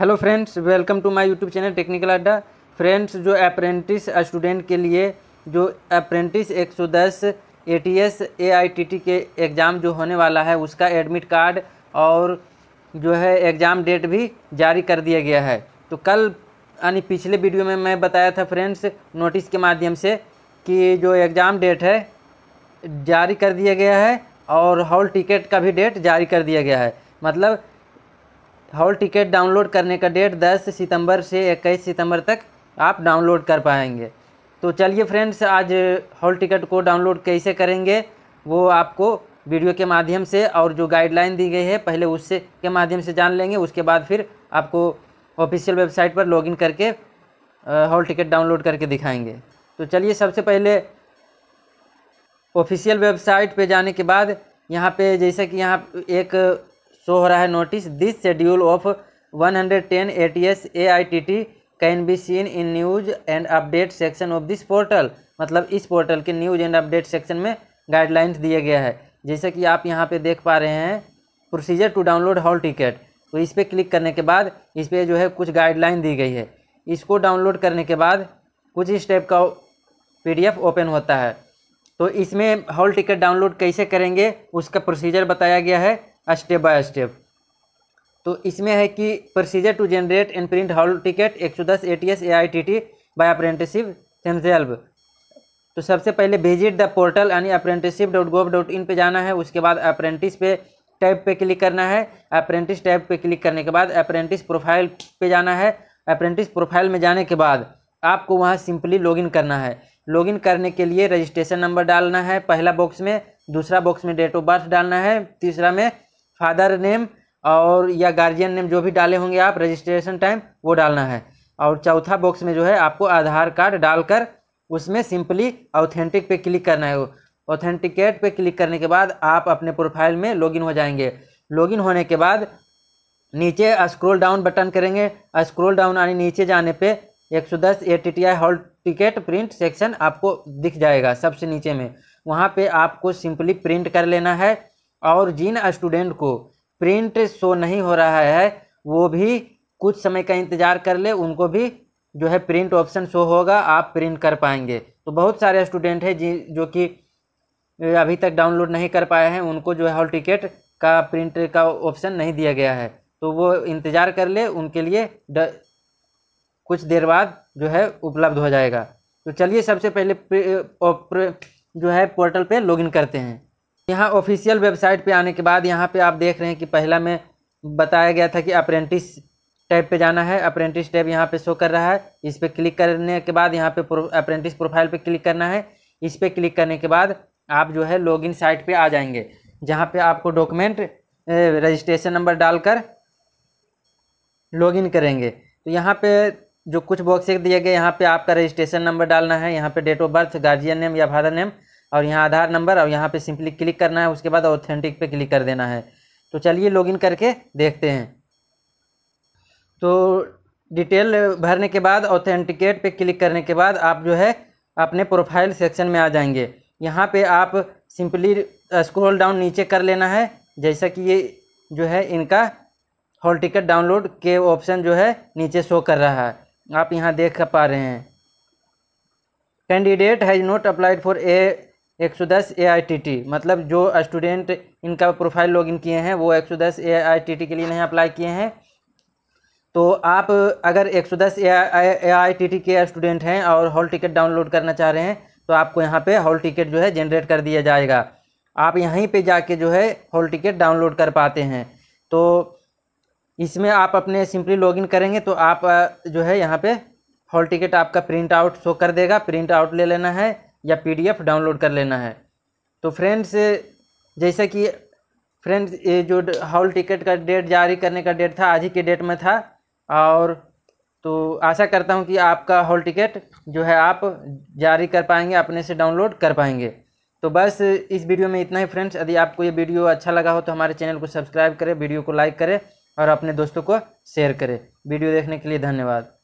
hello friends welcome to my YouTube channel technical Adda friends जो apprentice student के लिए जो अप्रेंटिस 110 एटीएस एआईटीटी के एग्ज़ाम जो होने वाला है उसका एडमिट कार्ड और जो है एग्ज़ाम डेट भी जारी कर दिया गया है तो कल यानी पिछले वीडियो में मैं बताया था फ्रेंड्स नोटिस के माध्यम से कि जो एग्ज़ाम डेट है जारी कर दिया गया है और हॉल टिकट का भी डेट जारी कर दिया गया है मतलब हॉल टिकट डाउनलोड करने का डेट 10 सितंबर से 21 सितंबर तक आप डाउनलोड कर पाएंगे तो चलिए फ्रेंड्स आज हॉल टिकट को डाउनलोड कैसे करेंगे वो आपको वीडियो के माध्यम से और जो गाइडलाइन दी गई है पहले उससे के माध्यम से जान लेंगे उसके बाद फिर आपको ऑफिशियल वेबसाइट पर लॉगिन करके हॉल टिकट डाउनलोड करके दिखाएंगे तो चलिए सबसे पहले ऑफिशियल वेबसाइट पे जाने के बाद यहाँ पे जैसा कि यहाँ एक शो हो रहा है notice this schedule of 110 hundred ten A T S A I T T can be seen in news and update section of this portal मतलब इस पोर्टल के न्यूज एंड अपडेट सेक्शन में गाइडलाइंस दिया गया है जैसे कि आप यहाँ पे देख पा रहे हैं procedure to download hall ticket तो इस पर क्लिक करने के बाद इस पर जो है कुछ गाइडलाइन दी गई है इसको डाउनलोड करने के बाद कुछ इस टाइप का पी ओपन होता है तो इसमें हॉल टिकट डाउनलोड कैसे करेंगे उसका प्रोसीजर बताया गया है स्टेप बाय स्टेप तो इसमें है कि procedure to generate and print hall ticket एक सौ दस A T S A I T T by apprenticeship themselves तो सबसे पहले विजिट द पोर्टल यानी apprenticeship dot gov dot in पर जाना है उसके बाद अप्रेंटिस पे टैब पे क्लिक करना है अप्रेंटिस टैब पे क्लिक करने के बाद अप्रेंटिस प्रोफाइल पे जाना है अप्रेंटिस प्रोफाइल में जाने के बाद आपको वहाँ सिंपली लॉगिन करना है लॉगिन करने के लिए रजिस्ट्रेशन नंबर डालना है पहला बॉक्स में दूसरा बॉक्स में डेट ऑफ बर्थ डालना है तीसरा में फादर नेम और या गार्जियन नेम जो भी डाले होंगे आप रजिस्ट्रेशन टाइम वो डालना है और चौथा बॉक्स में जो है आपको आधार कार्ड डालकर उसमें सिंपली ऑथेंटिक पे क्लिक करना है ऑथेंटिकेट पे क्लिक करने के बाद आप अपने प्रोफाइल में लॉगिन हो जाएंगे लॉगिन होने के बाद नीचे स्क्रॉल डाउन बटन करेंगे स्क्रॉल डाउन यानी नीचे जाने पे 110 I hall ticket print section आपको दिख जाएगा सबसे नीचे में वहाँ पे आपको सिंपली प्रिंट कर लेना है और जिन स्टूडेंट को प्रिंट शो नहीं हो रहा है वो भी कुछ समय का इंतज़ार कर ले उनको भी जो है प्रिंट ऑप्शन शो होगा आप प्रिंट कर पाएंगे तो बहुत सारे स्टूडेंट हैं जी जो कि अभी तक डाउनलोड नहीं कर पाए हैं उनको जो है हॉल टिकट का प्रिंट का ऑप्शन नहीं दिया गया है तो वो इंतज़ार कर ले उनके लिए द, कुछ देर बाद जो है उपलब्ध हो जाएगा तो चलिए सबसे पहले प्र, प्र, जो है पोर्टल पे लॉगिन करते हैं यहाँ ऑफिशियल वेबसाइट पे आने के बाद यहाँ पे आप देख रहे हैं कि पहला में बताया गया था कि अप्रेंटिस टैब पे जाना है अप्रेंटिस टैब यहाँ पे शो कर रहा है इस पर क्लिक करने के बाद यहाँ पे अप्रेंटिस प्रोफाइल पे क्लिक करना है इस पर क्लिक करने के बाद आप जो है लॉगिन साइट पे आ जाएंगे जहाँ पे आपको डॉक्यूमेंट रजिस्ट्रेशन नंबर डालकर लॉगिन करेंगे तो यहाँ पर जो कुछ बॉक्स दिए गए यहाँ पर आपका रजिस्ट्रेशन नंबर डालना है यहाँ पर date of birth guardian name या फादर नेम और यहाँ आधार नंबर और यहाँ पे सिंपली क्लिक करना है उसके बाद ऑथेंटिक पे क्लिक कर देना है तो चलिए लॉगिन करके देखते हैं तो डिटेल भरने के बाद ऑथेंटिकेट पे क्लिक करने के बाद आप जो है अपने प्रोफाइल सेक्शन में आ जाएंगे यहाँ पे आप सिंपली स्क्रॉल डाउन नीचे कर लेना है जैसा कि ये जो है इनका हॉल टिकट डाउनलोड के ऑप्शन जो है नीचे शो कर रहा है आप यहाँ देख पा रहे हैं candidate has not applied for A एक सौ दस ए आई टी टी मतलब जो स्टूडेंट इनका प्रोफाइल लॉगिन किए हैं वो एक सौ दस ए आई टी टी के लिए नहीं अप्लाई किए हैं तो आप अगर एक सौ दस ए आई टी टी के स्टूडेंट हैं और हॉल टिकट डाउनलोड करना चाह रहे हैं तो आपको यहाँ पे हॉल टिकट जो है जनरेट कर दिया जाएगा आप यहीं पे जाके जो है हॉल टिकट डाउनलोड कर पाते हैं तो इसमें आप अपने सिंपली लॉगिन करेंगे तो आप जो है यहाँ पे हॉल टिकट आपका प्रिंट आउट शो कर देगा प्रिंट आउट ले लेना है या पीडीएफ डाउनलोड कर लेना है तो फ्रेंड्स जैसा कि फ्रेंड्स ये जो हॉल टिकट का डेट जारी करने का डेट था आज ही के डेट में था और तो आशा करता हूँ कि आपका हॉल टिकट जो है आप जारी कर पाएंगे अपने से डाउनलोड कर पाएंगे तो बस इस वीडियो में इतना ही फ्रेंड्स यदि आपको ये वीडियो अच्छा लगा हो तो हमारे चैनल को सब्सक्राइब करें वीडियो को लाइक करें और अपने दोस्तों को शेयर करें वीडियो देखने के लिए धन्यवाद